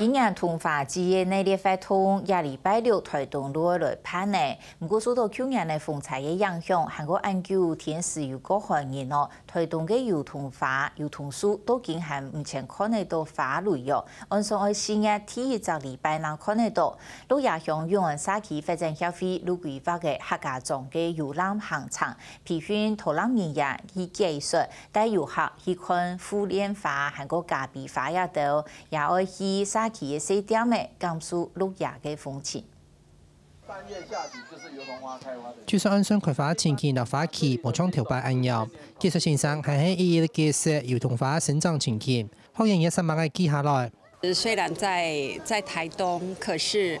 今年同化事业内底发通，亚礼拜六推动多来产业。不过受到去年的风采的影响，韩国安居天使有个寒年哦，推动的油桐化、油桐书都仅行唔成看能到花类哦。按上爱新下第二十礼拜能看能到。老也向永安山区发展消费，如规划的客家庄的游览行程，培训土产人员去技术，带游客去看富莲化，韩国加啡花也都，也去沙。企业四点的江苏陆亚的风情。朱砂安香开发前期，落发起门窗调配安阳，技术先生轻轻易易的建设油桐花生长前期，欢迎一十万的记下来。虽然在在台东，可是。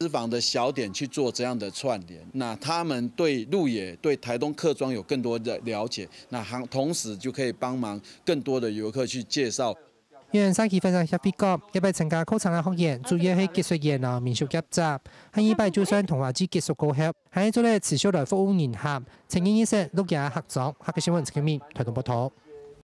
私房的小点去做这样的串联，那他们对鹿野、对台东客庄有更多的了解，那行同时就可以帮忙更多的游客去介绍。上一参加考的学员主要系民上之咧持续来服务鹿野客庄客新闻台东报道。